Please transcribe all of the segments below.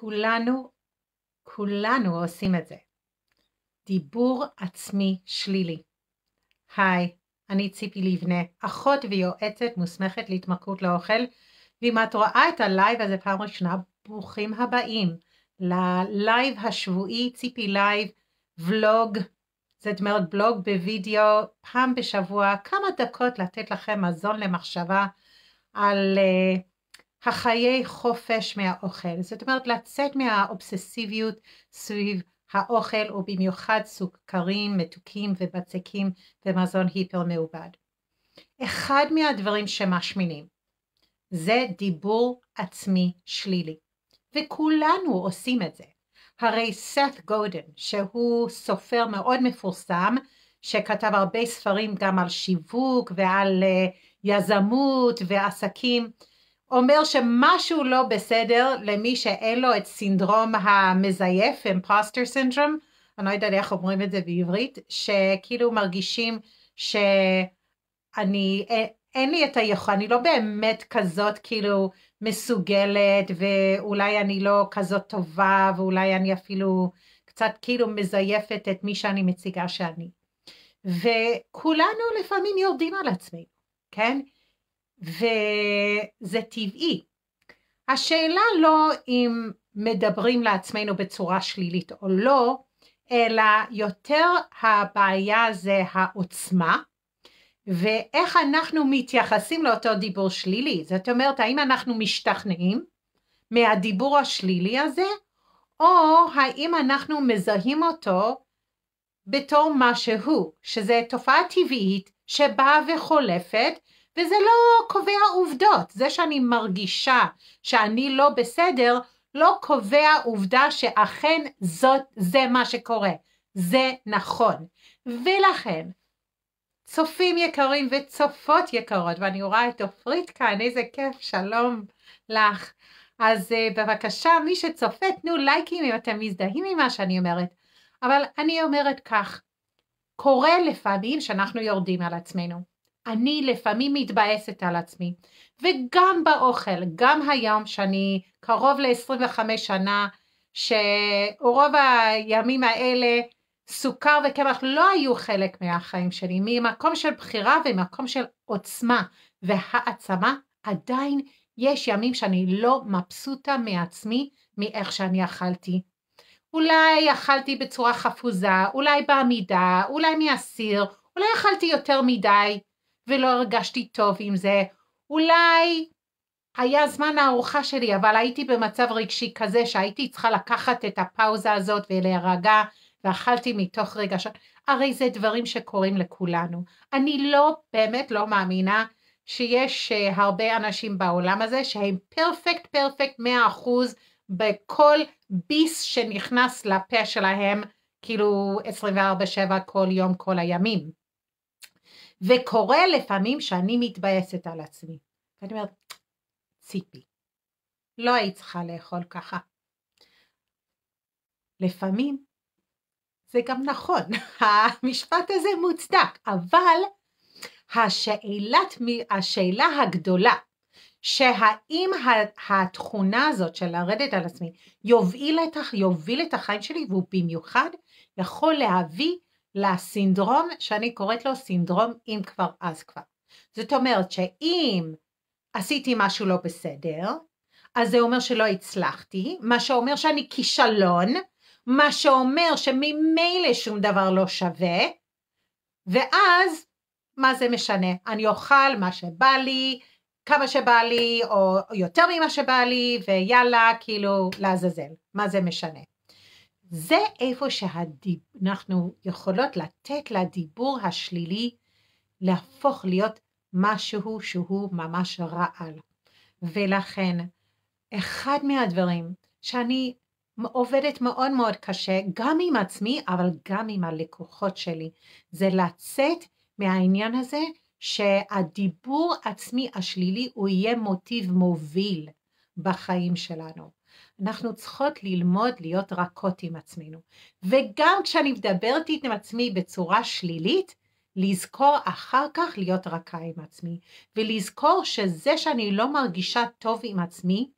כולנו, כולנו עושים את זה. דיבור עצמי שלילי. היי, אני ציפי לבנה, אחות ויועצת מוסמכת להתמכרות לאוכל, ואם את רואה את הלייב הזה פעם ראשונה, ברוכים הבאים ללייב השבועי, ציפי לייב, ולוג, זאת אומרת בלוג בווידאו, פעם בשבוע, כמה דקות לתת לכם מזון למחשבה על... Uh, החיי חופש מהאוכל, זאת אומרת לצאת מהאובססיביות סביב האוכל ובמיוחד סוכרים, מתוקים ובצקים ומזון היפר מעובד. אחד מהדברים שמשמינים זה דיבור עצמי שלילי, וכולנו עושים את זה. הרי סת גודן, שהוא סופר מאוד מפורסם, שכתב הרבה ספרים גם על שיווק ועל אה, יזמות ועסקים, אומר שמשהו לא בסדר למי שאין לו את סינדרום המזייף, אימפוסטר סינדרום, אני לא יודעת איך אומרים את זה בעברית, שכאילו מרגישים שאני, אין, לי את היכול, אני לא באמת כזאת כאילו מסוגלת, ואולי אני לא כזאת טובה, ואולי אני אפילו קצת כאילו מזייפת את מי שאני מציגה שאני. וכולנו לפעמים יורדים על עצמי, כן? וזה טבעי. השאלה לא אם מדברים לעצמנו בצורה שלילית או לא, אלא יותר הבעיה זה העוצמה, ואיך אנחנו מתייחסים לאותו דיבור שלילי. זאת אומרת, האם אנחנו משתכנעים מהדיבור השלילי הזה, או האם אנחנו מזהים אותו בתור מה שהוא, שזה תופעה טבעית שבאה וחולפת, וזה לא קובע עובדות. זה שאני מרגישה שאני לא בסדר, לא קובע עובדה שאכן זאת, זה מה שקורה. זה נכון. ולכן, צופים יקרים וצופות יקרות, ואני רואה את עופרית כאן, איזה כיף, שלום לך. אז uh, בבקשה, מי שצופה, תנו לייקים אם אתם מזדהים עם מה שאני אומרת. אבל אני אומרת כך, קורה לפעמים שאנחנו יורדים על עצמנו. אני לפעמים מתבאסת על עצמי. וגם באוכל, גם היום שאני קרוב ל-25 שנה, שרוב הימים האלה סוכר וקמח לא היו חלק מהחיים שלי, ממקום של בחירה ומקום של עוצמה והעצמה, עדיין יש ימים שאני לא מבסוטה מעצמי, מאיך שאני אכלתי. אולי אכלתי בצורה חפוזה, אולי בעמידה, אולי מהסיר, אולי אכלתי יותר מדי, ולא הרגשתי טוב עם זה. אולי היה זמן הארוחה שלי, אבל הייתי במצב רגשי כזה שהייתי צריכה לקחת את הפאוזה הזאת ולהירגע, ואכלתי מתוך רגשות. הרי זה דברים שקורים לכולנו. אני לא, באמת לא מאמינה שיש אה, הרבה אנשים בעולם הזה שהם פרפקט פרפקט 100% בכל ביס שנכנס לפה שלהם, כאילו 24/7 כל יום, כל הימים. וקורה לפעמים שאני מתבאסת על עצמי. ואני אומרת, ציפי, לא היית צריכה לאכול ככה. לפעמים זה גם נכון, המשפט הזה מוצדק, אבל השאלת, השאלה הגדולה, שהאם התכונה הזאת של לרדת על עצמי יוביל את, יוביל את החיים שלי, והוא במיוחד יכול להביא לסינדרום שאני קוראת לו סינדרום אם כבר אז כבר. זאת אומרת שאם עשיתי משהו לא בסדר, אז זה אומר שלא הצלחתי, מה שאומר שאני כישלון, מה שאומר שממילא שום דבר לא שווה, ואז מה זה משנה? אני אוכל מה שבא לי, כמה שבא לי, או יותר ממה שבא לי, ויאללה, כאילו, לעזאזל, מה זה משנה? זה איפה שאנחנו יכולות לתת לדיבור השלילי להפוך להיות משהו שהוא ממש רעל. ולכן, אחד מהדברים שאני עובדת מאוד מאוד קשה, גם עם עצמי, אבל גם עם הלקוחות שלי, זה לצאת מהעניין הזה שהדיבור עצמי השלילי הוא יהיה מוטיב מוביל בחיים שלנו. אנחנו צריכות ללמוד להיות רכות עם עצמנו. וגם כשאני מדברת עם עצמי בצורה שלילית, לזכור אחר כך להיות רכה עם עצמי, ולזכור שזה שאני לא מרגישה טוב עם עצמי,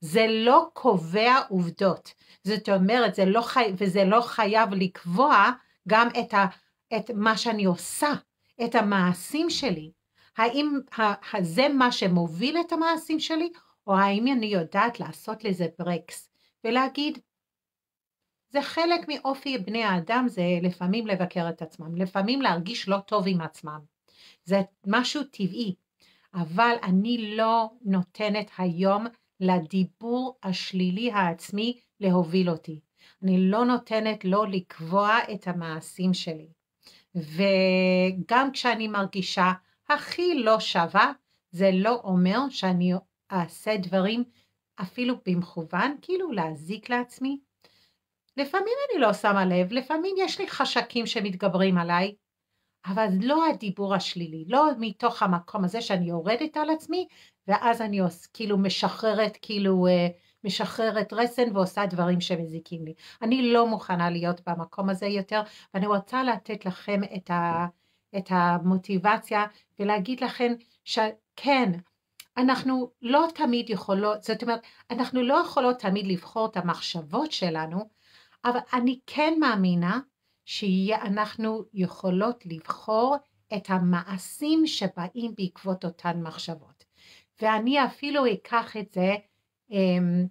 זה לא קובע עובדות. זאת אומרת, זה לא חי... וזה לא חייב לקבוע גם את, ה... את מה שאני עושה, את המעשים שלי. האם ה... זה מה שמוביל את המעשים שלי, או האם אני יודעת לעשות לזה ברקס, ולהגיד, זה חלק מאופי בני האדם, זה לפעמים לבקר את עצמם, לפעמים להרגיש לא טוב עם עצמם. זה משהו טבעי, אבל אני לא נותנת היום לדיבור השלילי העצמי להוביל אותי. אני לא נותנת לו לקבוע את המעשים שלי. וגם כשאני מרגישה הכי לא שווה, זה לא אומר שאני אעשה דברים אפילו במכוון, כאילו להזיק לעצמי. לפעמים אני לא שמה לב, לפעמים יש לי חשקים שמתגברים עליי, אבל לא הדיבור השלילי, לא מתוך המקום הזה שאני יורדת על עצמי, ואז אני עוש, כאילו משחררת, כאילו אה, משחררת רסן ועושה דברים שמזיקים לי. אני לא מוכנה להיות במקום הזה יותר, ואני רוצה לתת לכם את, ה, את המוטיבציה ולהגיד לכם שכן, כן, אנחנו לא תמיד יכולות, זאת אומרת, אנחנו לא יכולות תמיד לבחור את המחשבות שלנו, אבל אני כן מאמינה שאנחנו יכולות לבחור את המעשים שבאים בעקבות אותן מחשבות. ואני אפילו אקח את זה אמ,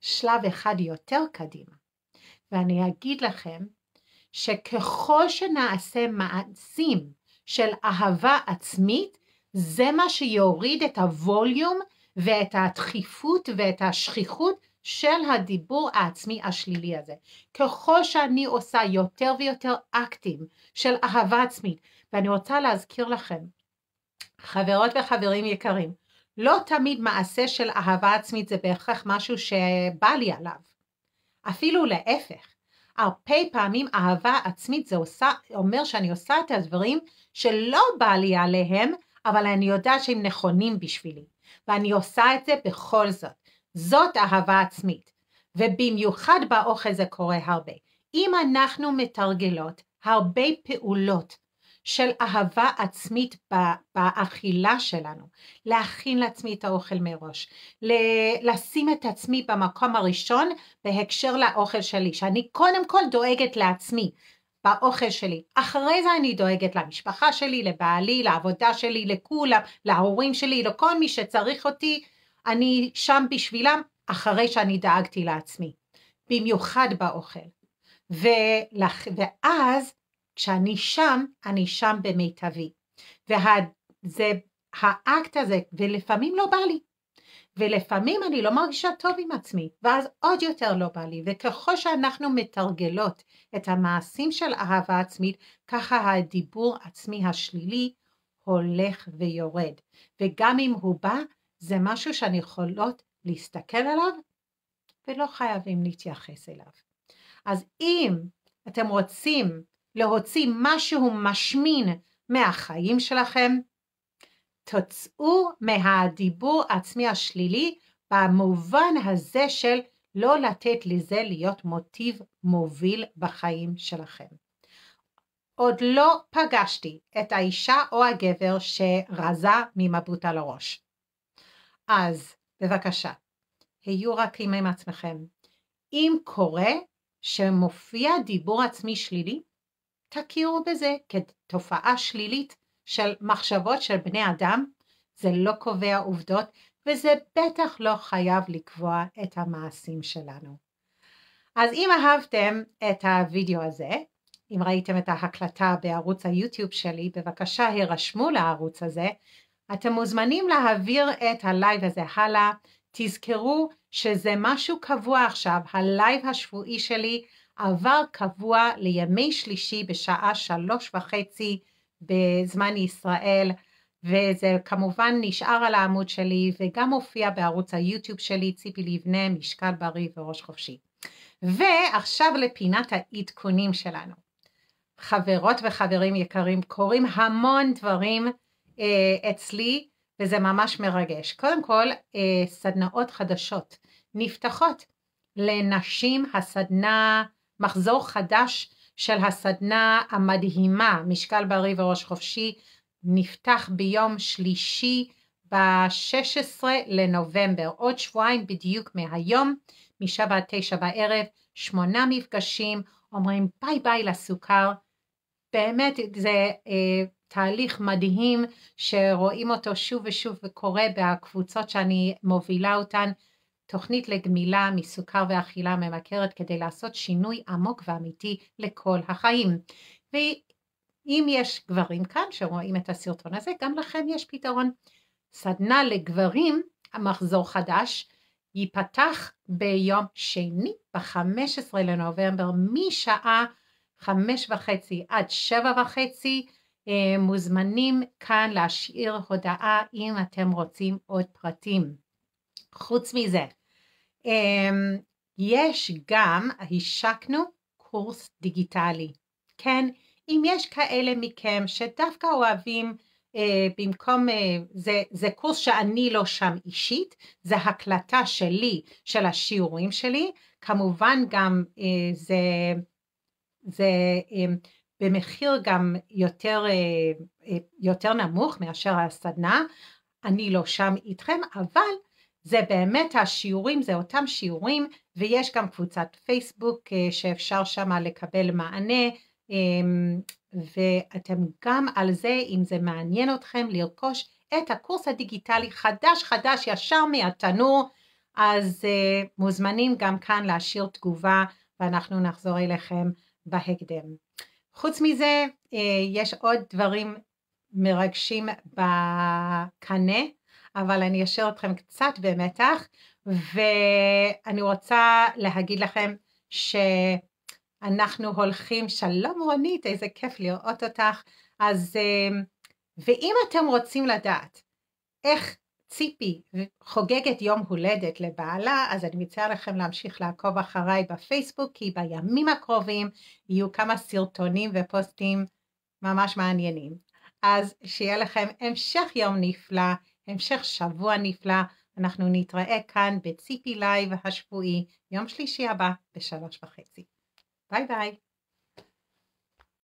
שלב אחד יותר קדימה. ואני אגיד לכם שככל שנעשה מעשים של אהבה עצמית, זה מה שיוריד את הווליום ואת הדחיפות ואת השכיחות של הדיבור העצמי השלילי הזה. ככל שאני עושה יותר ויותר אקטים של אהבה עצמית, ואני רוצה להזכיר לכם, חברות וחברים יקרים, לא תמיד מעשה של אהבה עצמית זה בהכרח משהו שבא לי עליו. אפילו להפך, הרבה פעמים אהבה עצמית זה עושה, אומר שאני עושה את הדברים שלא בא לי עליהם, אבל אני יודעת שהם נכונים בשבילי, ואני עושה את זה בכל זאת. זאת אהבה עצמית, ובמיוחד באוכל זה קורה הרבה. אם אנחנו מתרגלות הרבה פעולות של אהבה עצמית באכילה שלנו, להכין לעצמי את האוכל מראש, לשים את עצמי במקום הראשון בהקשר לאוכל שלי, שאני קודם כל דואגת לעצמי, באוכל שלי. אחרי זה אני דואגת למשפחה שלי, לבעלי, לעבודה שלי, לכולם, להורים שלי, לכל מי שצריך אותי. אני שם בשבילם אחרי שאני דאגתי לעצמי. במיוחד באוכל. ולכ... ואז כשאני שם, אני שם במיטבי. וזה וה... האקט הזה, ולפעמים לא בא לי. ולפעמים אני לא מרגישה טוב עם עצמי, ואז עוד יותר לא בא לי, וככל שאנחנו מתרגלות את המעשים של אהבה עצמית, ככה הדיבור עצמי השלילי הולך ויורד. וגם אם הוא בא, זה משהו שאני יכולות להסתכל עליו, ולא חייבים להתייחס אליו. אז אם אתם רוצים להוציא משהו משמין מהחיים שלכם, תוצאו מהדיבור עצמי השלילי במובן הזה של לא לתת לזה להיות מוטיב מוביל בחיים שלכם. עוד לא פגשתי את האישה או הגבר שרזה ממבוט על הראש. אז בבקשה, היו רכים עם עצמכם. אם קורה שמופיע דיבור עצמי שלילי, תכירו בזה כתופעה שלילית של מחשבות של בני אדם, זה לא קובע עובדות, וזה בטח לא חייב לקבוע את המעשים שלנו. אז אם אהבתם את הוידאו הזה, אם ראיתם את ההקלטה בערוץ היוטיוב שלי, בבקשה הירשמו לערוץ הזה. אתם מוזמנים להעביר את הלייב הזה הלאה. תזכרו שזה משהו קבוע עכשיו, הלייב השבועי שלי עבר קבוע לימי שלישי בשעה שלוש וחצי בזמן ישראל, וזה כמובן נשאר על העמוד שלי וגם הופיע בערוץ היוטיוב שלי, ציפי לבנה, משקל בריא וראש חופשי. ועכשיו לפינת העדכונים שלנו. חברות וחברים יקרים, קורים המון דברים אה, אצלי, וזה ממש מרגש. קודם כל, אה, סדנאות חדשות נפתחות לנשים, הסדנה, מחזור חדש של הסדנה המדהימה, משקל בריא וראש חופשי, נפתח ביום שלישי ב-16 לנובמבר, עוד שבועיים בדיוק מהיום, משבע עד תשע בערב, שמונה מפגשים, אומרים ביי ביי לסוכר. באמת זה אה, תהליך מדהים שרואים אותו שוב ושוב וקורה בקבוצות שאני מובילה אותן. תוכנית לגמילה מסוכר ואכילה ממכרת כדי לעשות שינוי עמוק ואמיתי לכל החיים. ואם יש גברים כאן שרואים את הסרטון הזה, גם לכם יש פתרון. סדנה לגברים, המחזור חדש, ייפתח ביום שני ב-15 לנובמבר משעה חמש וחצי עד שבע וחצי אה, מוזמנים כאן להשאיר הודעה אם אתם רוצים עוד פרטים. חוץ מזה, אמ, יש גם, השקנו קורס דיגיטלי, כן? אם יש כאלה מכם שדווקא אוהבים אה, במקום, אה, זה, זה קורס שאני לא שם אישית, זה הקלטה שלי, של השיעורים שלי, כמובן גם אה, זה, זה אה, במחיר גם יותר, אה, אה, יותר נמוך מאשר הסדנה, אני לא שם איתכם, אבל זה באמת השיעורים, זה אותם שיעורים, ויש גם קבוצת פייסבוק אה, שאפשר שם לקבל מענה, אמ, ואתם גם על זה, אם זה מעניין אתכם, לרכוש את הקורס הדיגיטלי חדש חדש ישר מהתנור, אז אה, מוזמנים גם כאן להשאיר תגובה ואנחנו נחזור אליכם בהקדם. חוץ מזה, אה, יש עוד דברים מרגשים בקנה, אבל אני אשאיר אתכם קצת במתח, ואני רוצה להגיד לכם שאנחנו הולכים, שלום רונית, איזה כיף לראות אותך. אז, אמ, ואם אתם רוצים לדעת איך ציפי חוגגת יום הולדת לבעלה, אז אני מציעה לכם להמשיך לעקוב אחריי בפייסבוק, כי בימים הקרובים יהיו כמה סרטונים ופוסטים ממש מעניינים. אז שיהיה לכם המשך יום נפלא. המשך שבוע נפלא, אנחנו נתראה כאן בציפי לייב השבועי, יום שלישי הבא בשלוש וחצי. ביי ביי.